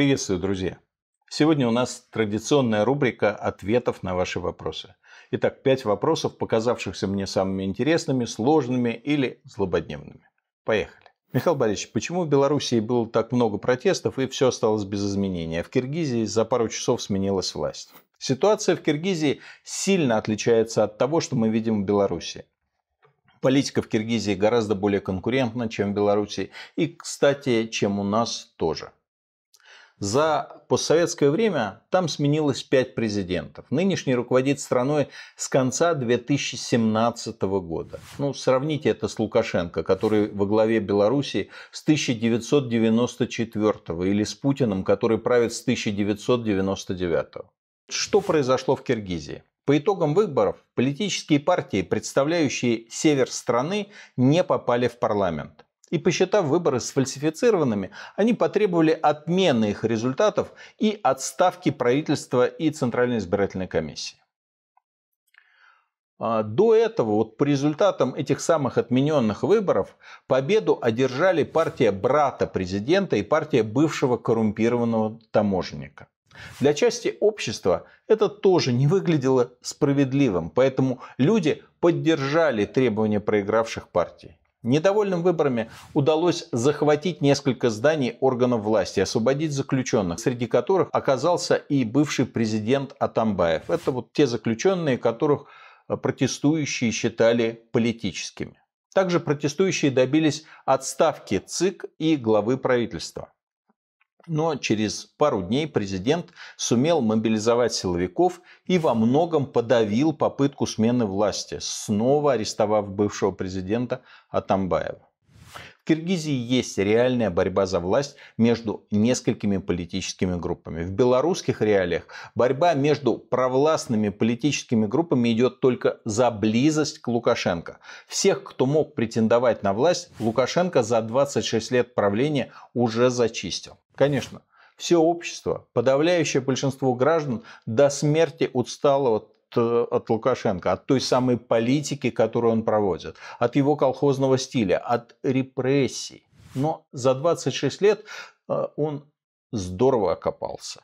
Приветствую, друзья! Сегодня у нас традиционная рубрика ответов на ваши вопросы. Итак, пять вопросов, показавшихся мне самыми интересными, сложными или злободневными. Поехали. Михаил Борисович, почему в Белоруссии было так много протестов и все осталось без изменения, а в Киргизии за пару часов сменилась власть? Ситуация в Киргизии сильно отличается от того, что мы видим в Беларуси. Политика в Киргизии гораздо более конкурентна, чем в Беларуси, и, кстати, чем у нас тоже. За постсоветское время там сменилось 5 президентов. Нынешний руководит страной с конца 2017 года. Ну, сравните это с Лукашенко, который во главе Беларуси с 1994 или с Путиным, который правит с 1999. Что произошло в Киргизии? По итогам выборов политические партии, представляющие север страны, не попали в парламент и посчитав выборы сфальсифицированными, они потребовали отмены их результатов и отставки правительства и Центральной избирательной комиссии. А, до этого, вот по результатам этих самых отмененных выборов, победу одержали партия брата президента и партия бывшего коррумпированного таможенника. Для части общества это тоже не выглядело справедливым, поэтому люди поддержали требования проигравших партий. Недовольным выборами удалось захватить несколько зданий органов власти, освободить заключенных, среди которых оказался и бывший президент Атамбаев. Это вот те заключенные, которых э, протестующие считали политическими. Также протестующие добились отставки ЦИК и главы правительства но через пару дней президент сумел мобилизовать силовиков и во многом подавил попытку смены власти, снова арестовав бывшего президента Атамбаева. Киргизии есть реальная борьба за власть между несколькими политическими группами. В белорусских реалиях борьба между провластными политическими группами идет только за близость к Лукашенко. Всех, кто мог претендовать на власть, Лукашенко за 26 лет правления уже зачистил. Конечно, все общество, подавляющее большинство граждан до смерти устало от от Лукашенко, от той самой политики, которую он проводит, от его колхозного стиля, от репрессий. Но за 26 лет э, он здорово окопался.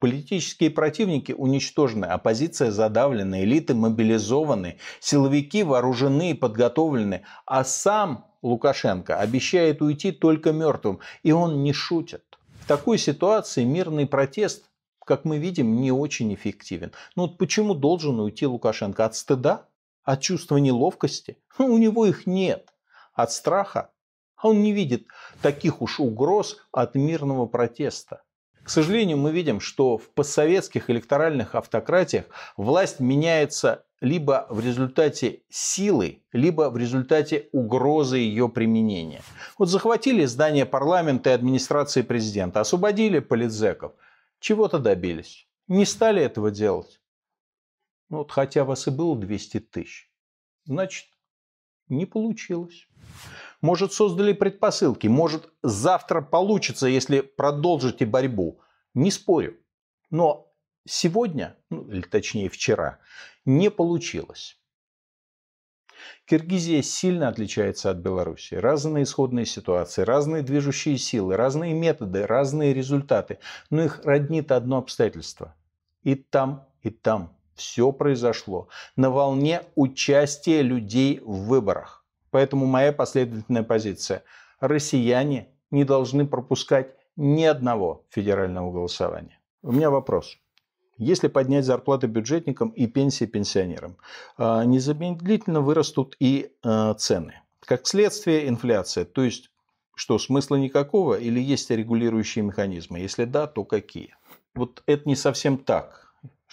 Политические противники уничтожены, оппозиция задавлена, элиты мобилизованы, силовики вооружены и подготовлены, а сам Лукашенко обещает уйти только мертвым, и он не шутит. В такой ситуации мирный протест как мы видим, не очень эффективен. Но ну вот почему должен уйти Лукашенко? От стыда? От чувства неловкости? Ну, у него их нет. От страха? А он не видит таких уж угроз от мирного протеста. К сожалению, мы видим, что в постсоветских электоральных автократиях власть меняется либо в результате силы, либо в результате угрозы ее применения. Вот захватили здание парламента и администрации президента, освободили политзеков – чего-то добились. Не стали этого делать. Ну вот хотя вас и было 200 тысяч, значит, не получилось. Может, создали предпосылки, может, завтра получится, если продолжите борьбу. Не спорю. Но сегодня, ну, или точнее вчера, не получилось. Киргизия сильно отличается от Беларуси. Разные исходные ситуации, разные движущие силы, разные методы, разные результаты. Но их роднит одно обстоятельство. И там, и там все произошло на волне участия людей в выборах. Поэтому моя последовательная позиция. Россияне не должны пропускать ни одного федерального голосования. У меня вопрос. Если поднять зарплаты бюджетникам и пенсии пенсионерам, а, незамедлительно вырастут и а, цены. Как следствие инфляция, то есть что смысла никакого или есть регулирующие механизмы? Если да, то какие? Вот это не совсем так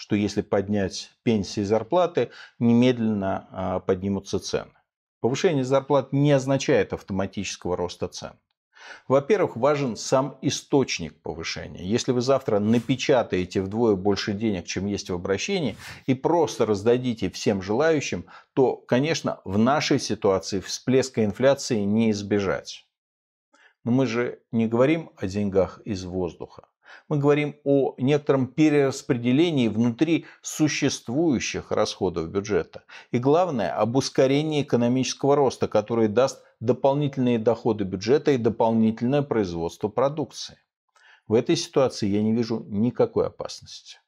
что если поднять пенсии и зарплаты, немедленно а, поднимутся цены. Повышение зарплат не означает автоматического роста цен. Во-первых, важен сам источник повышения. Если вы завтра напечатаете вдвое больше денег, чем есть в обращении, и просто раздадите всем желающим, то, конечно, в нашей ситуации всплеска инфляции не избежать. Но мы же не говорим о деньгах из воздуха. Мы говорим о некотором перераспределении внутри существующих расходов бюджета. И главное, об ускорении экономического роста, который даст дополнительные доходы бюджета и дополнительное производство продукции. В этой ситуации я не вижу никакой опасности.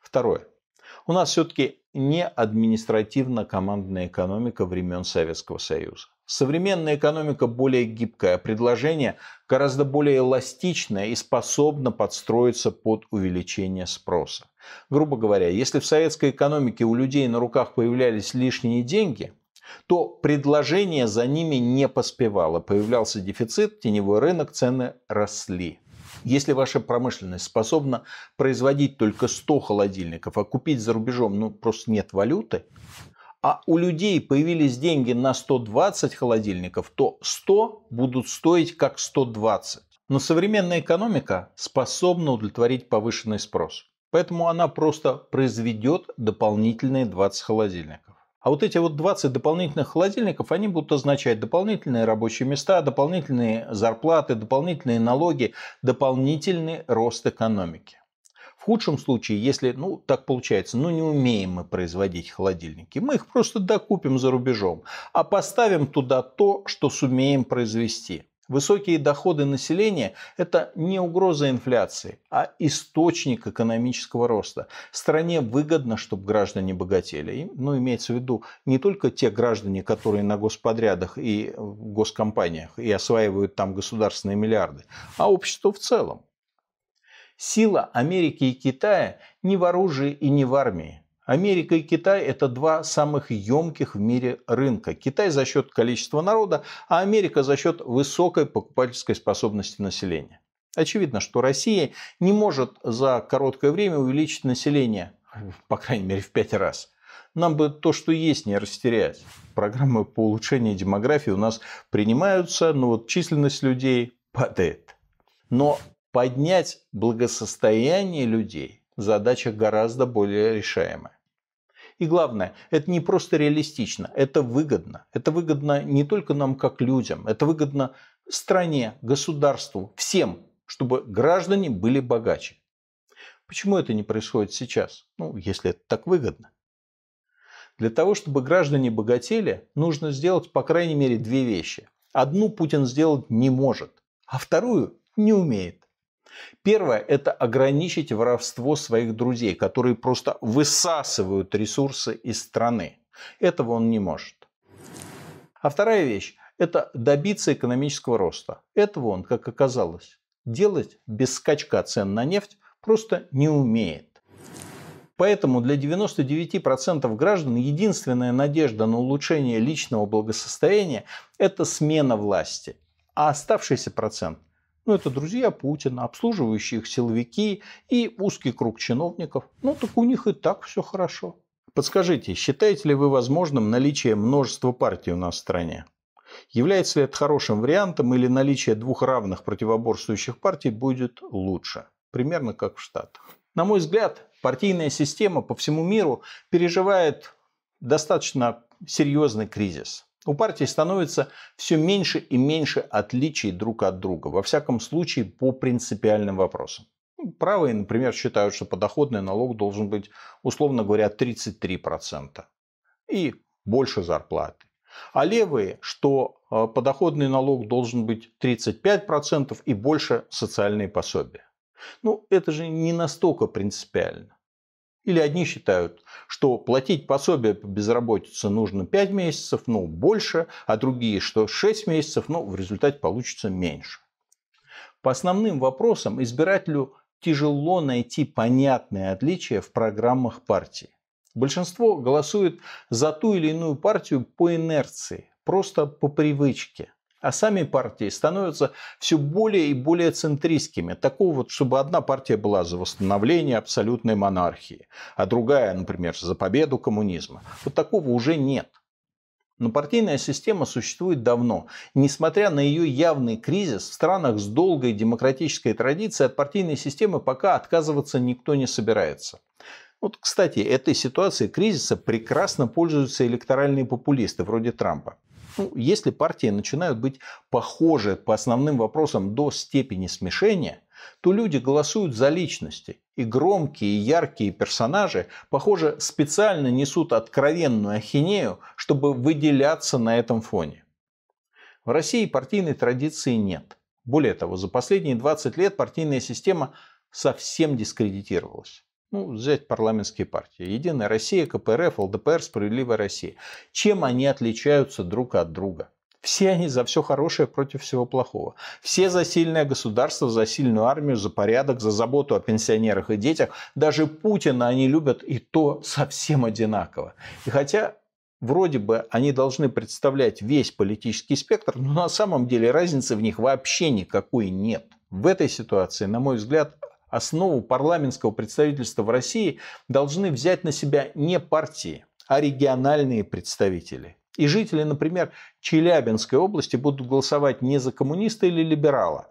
Второе. У нас все-таки не административно-командная экономика времен Советского Союза. Современная экономика более гибкая, предложение гораздо более эластичное и способно подстроиться под увеличение спроса. Грубо говоря, если в советской экономике у людей на руках появлялись лишние деньги, то предложение за ними не поспевало. Появлялся дефицит, теневой рынок, цены росли. Если ваша промышленность способна производить только 100 холодильников, а купить за рубежом ну, просто нет валюты, а у людей появились деньги на 120 холодильников, то 100 будут стоить как 120. Но современная экономика способна удовлетворить повышенный спрос. Поэтому она просто произведет дополнительные 20 холодильников. А вот эти вот 20 дополнительных холодильников, они будут означать дополнительные рабочие места, дополнительные зарплаты, дополнительные налоги, дополнительный рост экономики. В худшем случае, если, ну, так получается, ну, не умеем мы производить холодильники, мы их просто докупим за рубежом, а поставим туда то, что сумеем произвести. Высокие доходы населения – это не угроза инфляции, а источник экономического роста. Стране выгодно, чтобы граждане богатели. Ну, имеется в виду не только те граждане, которые на господрядах и в госкомпаниях и осваивают там государственные миллиарды, а общество в целом. Сила Америки и Китая не в оружии и не в армии. Америка и Китай – это два самых емких в мире рынка. Китай за счет количества народа, а Америка за счет высокой покупательской способности населения. Очевидно, что Россия не может за короткое время увеличить население, по крайней мере, в пять раз. Нам бы то, что есть, не растерять. Программы по улучшению демографии у нас принимаются, но вот численность людей падает. Но Поднять благосостояние людей – задача гораздо более решаемая. И главное, это не просто реалистично, это выгодно. Это выгодно не только нам как людям, это выгодно стране, государству, всем, чтобы граждане были богаче. Почему это не происходит сейчас? Ну, если это так выгодно. Для того, чтобы граждане богатели, нужно сделать по крайней мере две вещи. Одну Путин сделать не может, а вторую не умеет. Первое – это ограничить воровство своих друзей, которые просто высасывают ресурсы из страны. Этого он не может. А вторая вещь – это добиться экономического роста. Этого он, как оказалось, делать без скачка цен на нефть просто не умеет. Поэтому для 99% граждан единственная надежда на улучшение личного благосостояния – это смена власти. А оставшийся процент – ну, это друзья Путина, обслуживающие их силовики и узкий круг чиновников. Ну, так у них и так все хорошо. Подскажите, считаете ли вы возможным наличие множества партий у нас в стране? Является ли это хорошим вариантом или наличие двух равных противоборствующих партий будет лучше? Примерно как в Штатах. На мой взгляд, партийная система по всему миру переживает достаточно серьезный кризис. У партий становится все меньше и меньше отличий друг от друга, во всяком случае по принципиальным вопросам. Ну, правые, например, считают, что подоходный налог должен быть, условно говоря, 33% и больше зарплаты. А левые, что э, подоходный налог должен быть 35% и больше социальные пособия. Ну, это же не настолько принципиально. Или одни считают, что платить пособие по безработице нужно 5 месяцев, но ну, больше, а другие, что 6 месяцев, но ну, в результате получится меньше. По основным вопросам избирателю тяжело найти понятные отличия в программах партии. Большинство голосует за ту или иную партию по инерции, просто по привычке а сами партии становятся все более и более центристскими. Такого вот, чтобы одна партия была за восстановление абсолютной монархии, а другая, например, за победу коммунизма. Вот такого уже нет. Но партийная система существует давно. Несмотря на ее явный кризис, в странах с долгой демократической традицией от партийной системы пока отказываться никто не собирается. Вот, кстати, этой ситуации кризиса прекрасно пользуются электоральные популисты вроде Трампа. Ну, если партии начинают быть похожи по основным вопросам до степени смешения, то люди голосуют за личности, и громкие и яркие персонажи, похоже, специально несут откровенную ахинею, чтобы выделяться на этом фоне. В России партийной традиции нет. Более того, за последние 20 лет партийная система совсем дискредитировалась. Ну, взять парламентские партии. Единая Россия, КПРФ, ЛДПР, Справедливая Россия. Чем они отличаются друг от друга? Все они за все хорошее против всего плохого. Все за сильное государство, за сильную армию, за порядок, за заботу о пенсионерах и детях. Даже Путина они любят и то совсем одинаково. И хотя вроде бы они должны представлять весь политический спектр, но на самом деле разницы в них вообще никакой нет. В этой ситуации, на мой взгляд, основу парламентского представительства в России должны взять на себя не партии, а региональные представители. И жители, например, Челябинской области будут голосовать не за коммуниста или либерала,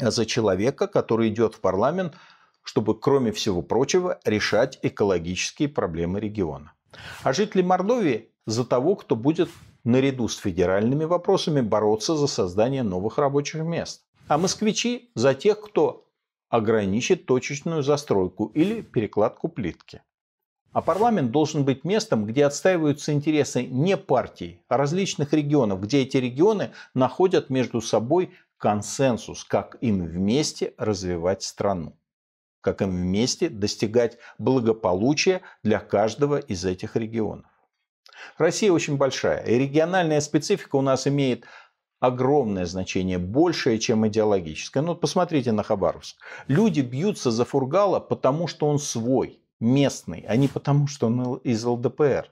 а за человека, который идет в парламент, чтобы, кроме всего прочего, решать экологические проблемы региона. А жители Мордовии за того, кто будет наряду с федеральными вопросами бороться за создание новых рабочих мест. А москвичи за тех, кто ограничит точечную застройку или перекладку плитки. А парламент должен быть местом, где отстаиваются интересы не партий, а различных регионов, где эти регионы находят между собой консенсус, как им вместе развивать страну, как им вместе достигать благополучия для каждого из этих регионов. Россия очень большая, и региональная специфика у нас имеет огромное значение, большее, чем идеологическое. Ну, посмотрите на Хабаровск. Люди бьются за Фургала, потому что он свой, местный, а не потому, что он из ЛДПР.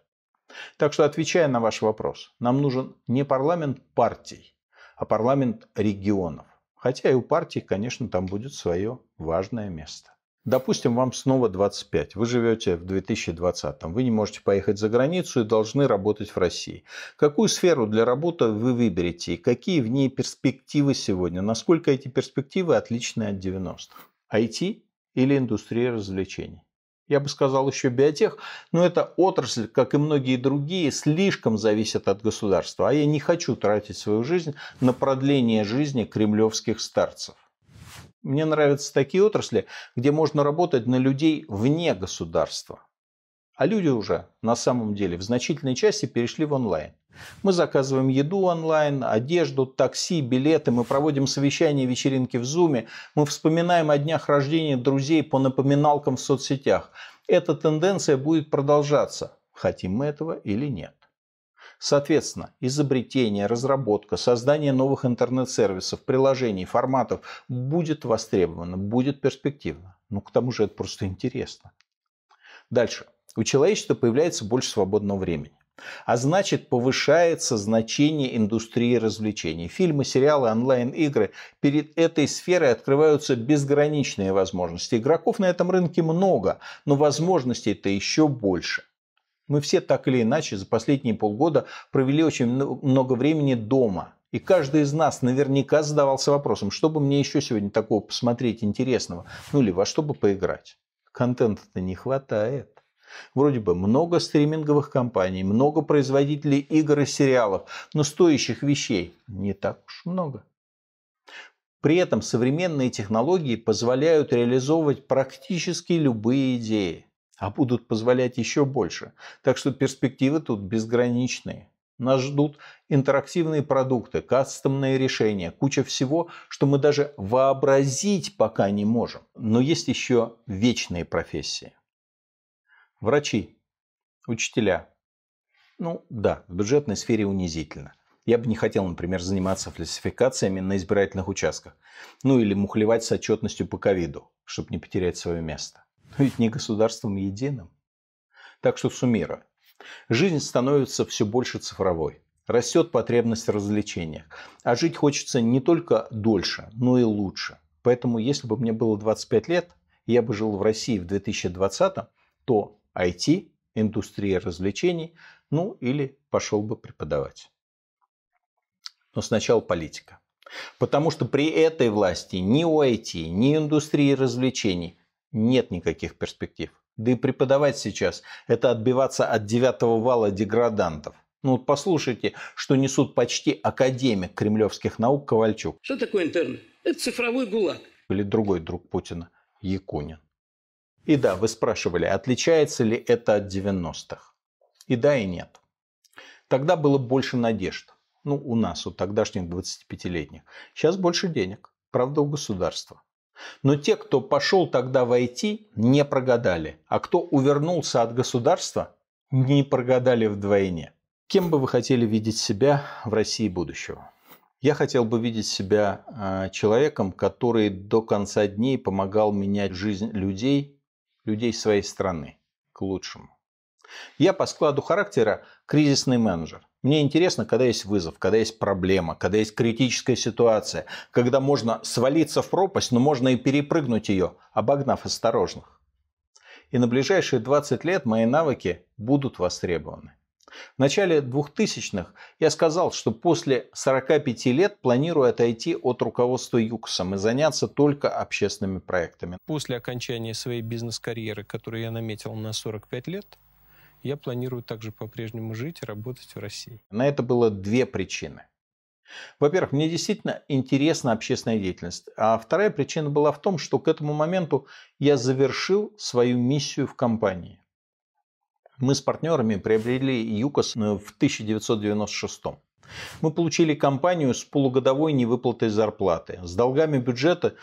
Так что, отвечая на ваш вопрос, нам нужен не парламент партий, а парламент регионов. Хотя и у партий, конечно, там будет свое важное место. Допустим, вам снова 25, вы живете в 2020, вы не можете поехать за границу и должны работать в России. Какую сферу для работы вы выберете и какие в ней перспективы сегодня? Насколько эти перспективы отличны от 90-х? IT или индустрия развлечений? Я бы сказал еще биотех, но эта отрасль, как и многие другие, слишком зависит от государства. А я не хочу тратить свою жизнь на продление жизни кремлевских старцев. Мне нравятся такие отрасли, где можно работать на людей вне государства. А люди уже на самом деле в значительной части перешли в онлайн. Мы заказываем еду онлайн, одежду, такси, билеты, мы проводим совещания, вечеринки в Зуме, мы вспоминаем о днях рождения друзей по напоминалкам в соцсетях. Эта тенденция будет продолжаться, хотим мы этого или нет. Соответственно, изобретение, разработка, создание новых интернет-сервисов, приложений, форматов будет востребовано, будет перспективно. Ну, к тому же это просто интересно. Дальше. У человечества появляется больше свободного времени. А значит, повышается значение индустрии развлечений. Фильмы, сериалы, онлайн-игры. Перед этой сферой открываются безграничные возможности. Игроков на этом рынке много, но возможностей-то еще больше. Мы все так или иначе за последние полгода провели очень много времени дома. И каждый из нас наверняка задавался вопросом, что бы мне еще сегодня такого посмотреть интересного, ну или во что бы поиграть. Контента-то не хватает. Вроде бы много стриминговых компаний, много производителей игр и сериалов, но стоящих вещей не так уж много. При этом современные технологии позволяют реализовывать практически любые идеи а будут позволять еще больше. Так что перспективы тут безграничные. Нас ждут интерактивные продукты, кастомные решения, куча всего, что мы даже вообразить пока не можем. Но есть еще вечные профессии. Врачи, учителя. Ну да, в бюджетной сфере унизительно. Я бы не хотел, например, заниматься фальсификациями на избирательных участках. Ну или мухлевать с отчетностью по ковиду, чтобы не потерять свое место ведь не государством единым. Так что суммируя. Жизнь становится все больше цифровой. Растет потребность в развлечениях. А жить хочется не только дольше, но и лучше. Поэтому, если бы мне было 25 лет, и я бы жил в России в 2020, то IT, индустрия развлечений, ну или пошел бы преподавать. Но сначала политика. Потому что при этой власти ни у IT, ни индустрии развлечений нет никаких перспектив. Да и преподавать сейчас – это отбиваться от девятого вала деградантов. Ну вот послушайте, что несут почти академик кремлевских наук Ковальчук. Что такое интерны? Это цифровой гулаг. Или другой друг Путина, Якунин. И да, вы спрашивали, отличается ли это от 90-х. И да, и нет. Тогда было больше надежд. Ну, у нас, у тогдашних 25-летних. Сейчас больше денег. Правда, у государства. Но те, кто пошел тогда войти, не прогадали, а кто увернулся от государства, не прогадали вдвойне. Кем бы вы хотели видеть себя в России будущего? Я хотел бы видеть себя а, человеком, который до конца дней помогал менять жизнь людей, людей своей страны к лучшему. Я по складу характера кризисный менеджер. Мне интересно, когда есть вызов, когда есть проблема, когда есть критическая ситуация, когда можно свалиться в пропасть, но можно и перепрыгнуть ее, обогнав осторожных. И на ближайшие 20 лет мои навыки будут востребованы. В начале 2000-х я сказал, что после 45 лет планирую отойти от руководства ЮКСом и заняться только общественными проектами. После окончания своей бизнес-карьеры, которую я наметил на 45 лет, я планирую также по-прежнему жить и работать в России. На это было две причины. Во-первых, мне действительно интересна общественная деятельность. А вторая причина была в том, что к этому моменту я завершил свою миссию в компании. Мы с партнерами приобрели ЮКОС э, в 1996 мы получили компанию с полугодовой невыплатой зарплаты, с долгами бюджета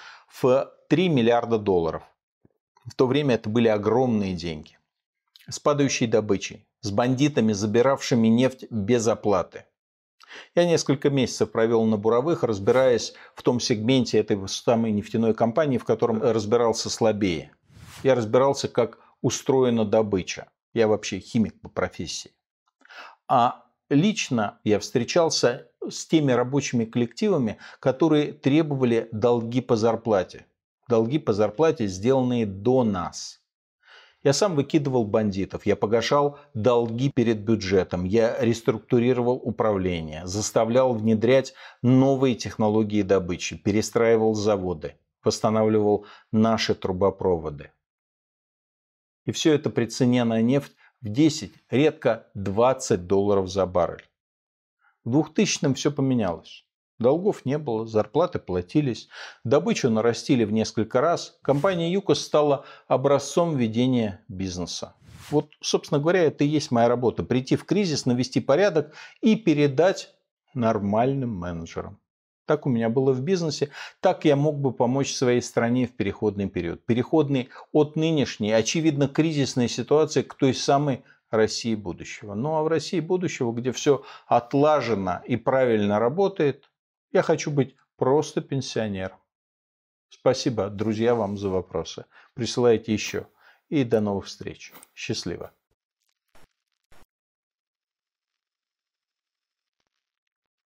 в 3 миллиарда долларов. В то время это были огромные деньги с падающей добычей, с бандитами, забиравшими нефть без оплаты. Я несколько месяцев провел на буровых, разбираясь в том сегменте этой самой нефтяной компании, в котором разбирался слабее. Я разбирался, как устроена добыча. Я вообще химик по профессии. А лично я встречался с теми рабочими коллективами, которые требовали долги по зарплате. Долги по зарплате, сделанные до нас – я сам выкидывал бандитов, я погашал долги перед бюджетом, я реструктурировал управление, заставлял внедрять новые технологии добычи, перестраивал заводы, восстанавливал наши трубопроводы. И все это при цене на нефть в 10, редко 20 долларов за баррель. В 2000-м все поменялось. Долгов не было, зарплаты платились, добычу нарастили в несколько раз. Компания «Юкос» стала образцом ведения бизнеса. Вот, собственно говоря, это и есть моя работа. Прийти в кризис, навести порядок и передать нормальным менеджерам. Так у меня было в бизнесе, так я мог бы помочь своей стране в переходный период. Переходный от нынешней, очевидно, кризисной ситуации к той самой России будущего. Ну а в России будущего, где все отлажено и правильно работает, я хочу быть просто пенсионер. Спасибо, друзья, вам за вопросы. Присылайте еще. И до новых встреч. Счастливо.